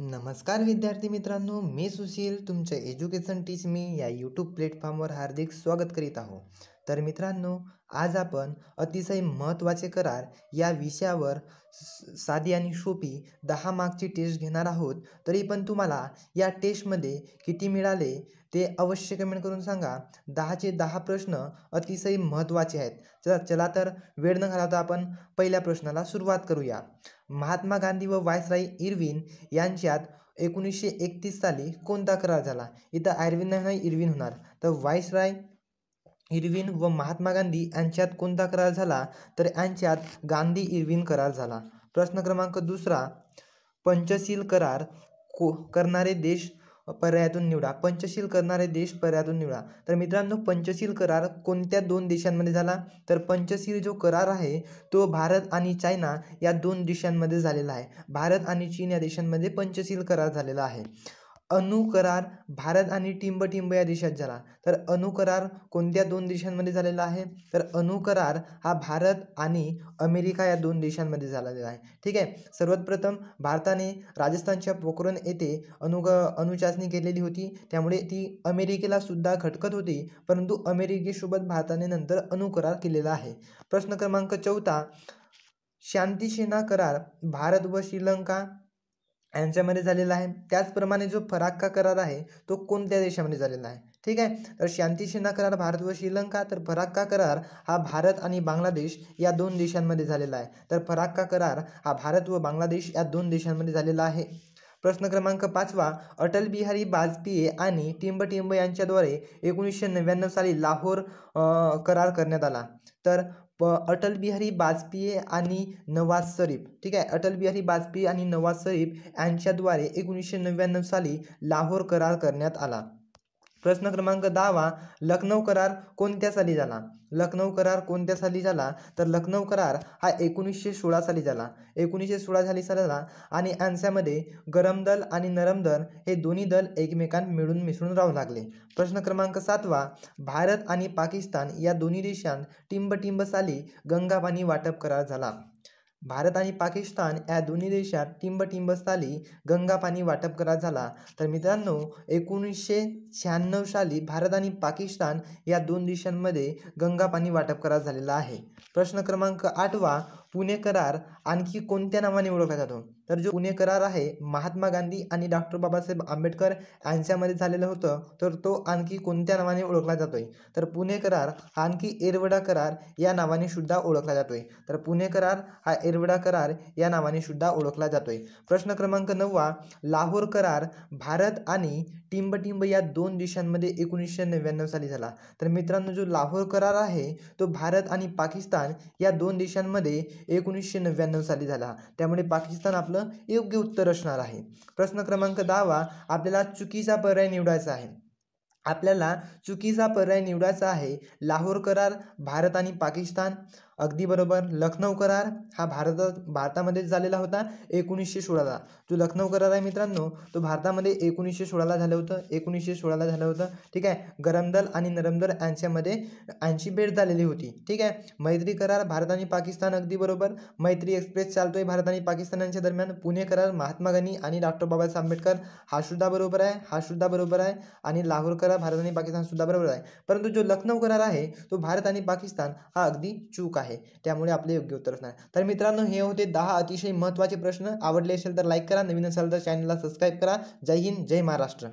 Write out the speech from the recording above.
नमस्कार विद्यार्थी मित्रांनो मी सुशील तुमच्या एज्युकेशन टीच मी या यूट्यूब प्लॅटफॉर्मवर हार्दिक स्वागत करीत आहो तर मित्रांनो आज आपण अतिशय महत्त्वाचे करार या विषयावर साधी आणि सोपी दहा मार्कची टेस्ट घेणार आहोत तरी पण तुम्हाला या टेस्टमध्ये किती मिळाले ते अवश्य कमेंट करून सांगा दहाचे दहा प्रश्न अतिशय महत्त्वाचे आहेत चला चला तर वेळ न घालवता आपण पहिल्या प्रश्नाला सुरुवात करूया महात्मा गांधी व वायसराय इरविन यांच्यात एकोणीसशे एकतीस साली कोणता करार झाला इथं आयर्विन नाही इरविन होणार तर वायसराय इरविन व महात्मा गांधी यांच्यात कोणता करार झाला तर यांच्यात गांधी इरविन करार झाला प्रश्न क्रमांक दुसरा पंचशील करार को करणारे देश पर्यायातून निवडा पंचशील करणारे देश पर्यायातून निवडा तर मित्रांनो पंचशील करार कोणत्या दोन देशांमध्ये झाला तर पंचशील जो करार आहे तो भारत आणि चायना या दोन देशांमध्ये झालेला आहे भारत आणि चीन या देशांमध्ये पंचशील करार झालेला आहे करार भारत आणि टिंब टिंब या देशात झाला तर अनुकरार कोणत्या दोन देशांमध्ये झालेला आहे तर अनुकरार हा भारत आणि अमेरिका या दोन देशांमध्ये झालेला आहे ठीक आहे सर्वात प्रथम भारताने राजस्थानच्या पोखरण येथे अनुग अणुचाचणी केलेली होती त्यामुळे ती अमेरिकेला सुद्धा खटकत होती परंतु अमेरिकेसोबत भारताने नंतर करार केलेला आहे प्रश्न क्रमांक चौथा शांती सेना करार भारत व श्रीलंका यांच्यामध्ये झालेला आहे त्याचप्रमाणे जो फराक्का करार आहे तो कोणत्या देशामध्ये झालेला आहे ठीक आहे तर सेना करार भारत व श्रीलंका तर फराक्का करार हा भारत आणि बांगलादेश या दोन देशांमध्ये झालेला आहे तर फराक्का करार हा भारत व बांगलादेश या दोन देशांमध्ये झालेला आहे प्रश्न क्रमांक पाचवा अटल बिहारी वाजपेयी आणि टिंब टिंब यांच्याद्वारे एकोणीसशे नव्याण्णव साली लाहोर करार करण्यात आला तर प अटल बिहारी वाजपेयी आणि नवाज शरीफ ठीक आहे अटल बिहारी वाजपेयी आणि नवाज शरीफ यांच्याद्वारे एकोणीसशे नव्याण्णव साली लाहोर करार करण्यात आला प्रश्न क्रमांक दहावा लखनौ करार कोणत्या साली झाला लखनौ करार कोणत्या साली झाला तर लखनऊ करार हा एकोणीसशे सोळा साली झाला एकोणीसशे सोळा साली झाला आणि आन्सामध्ये गरम दल आणि नरम दल हे दोन्ही दल एकमेकांत मिळून मिसळून राहू लागले प्रश्न क्रमांक सातवा भारत आणि पाकिस्तान या दोन्ही देशांत टिंबटिंब साली गंगापाणी वाटप करार झाला भारत आणि पाकिस्तान या दोन्ही देशात टिंबटिंब साली गंगा पाणी वाटप करा झाला तर मित्रांनो एकोणीसशे शहाण्णव साली भारत आणि पाकिस्तान या दोन देशांमध्ये गंगा पाणी वाटप करा झालेला आहे प्रश्न क्रमांक आठवा पुणे करार आणखी कोणत्या नावाने ओळखला जातो तर जो पुणे करार आहे महात्मा गांधी आणि डॉक्टर बाबासाहेब आंबेडकर यांच्यामध्ये झालेलं होतं तर तो आणखी कोणत्या नावाने ओळखला जातोय तर पुणे करार हा आणखी एरवडा करार या नावाने सुद्धा ओळखला जातोय तर पुणे करार हा एरवडा करार या नावाने सुद्धा ओळखला आहे प्रश्न क्रमांक नववा लाहोर करार भारत आणि टिंबटिंब या दोन देशांमध्ये एकोणीसशे नव्याण्णव साली झाला तर मित्रांनो जो लाहोर करार आहे तो भारत आणि पाकिस्तान या दोन देशांमध्ये एकोणीसशे नव्याण्णव साली झाला त्यामुळे पाकिस्तान आपलं योग्य उत्तर असणार आहे प्रश्न क्रमांक दहावा आपल्याला चुकीचा पर्याय निवडायचा आहे आपल्याला चुकीचा पर्याय निवडायचा आहे लाहोर करार भारत आणि पाकिस्तान अगदी बरोबर लखनऊ करार हा भारतात भारतामध्ये झालेला होता एकोणीसशे सोळाला जो लखनऊ करार आहे मित्रांनो तो भारतामध्ये एकोणीसशे सोळाला झालं होतं एकोणीसशे सोळाला झालं होतं ठीक आहे गरमदल आणि नरमदल यांच्यामध्ये यांची भेट झालेली होती ठीक आहे मैत्री करार भारत आणि पाकिस्तान अगदी बरोबर मैत्री एक्सप्रेस चालतोय भारत आणि पाकिस्तान यांच्या दरम्यान पुणे करार महात्मा गांधी आणि डॉक्टर बाबासाहेब आंबेडकर हा सुद्धा बरोबर आहे हा सुद्धा बरोबर आहे आणि लाहोर करार भारत आणि पाकिस्तान सुद्धा बरोबर आहे परंतु जो लखनऊ करार आहे तो भारत आणि पाकिस्तान हा अगदी चूक आहे आहे त्यामुळे आपले योग्य उत्तर असणार तर मित्रांनो हे होते दहा अतिशय महत्त्वाचे प्रश्न आवडले असेल तर लाईक करा नवीन असाल तर चॅनलला सबस्क्राईब करा जय हिंद जय महाराष्ट्र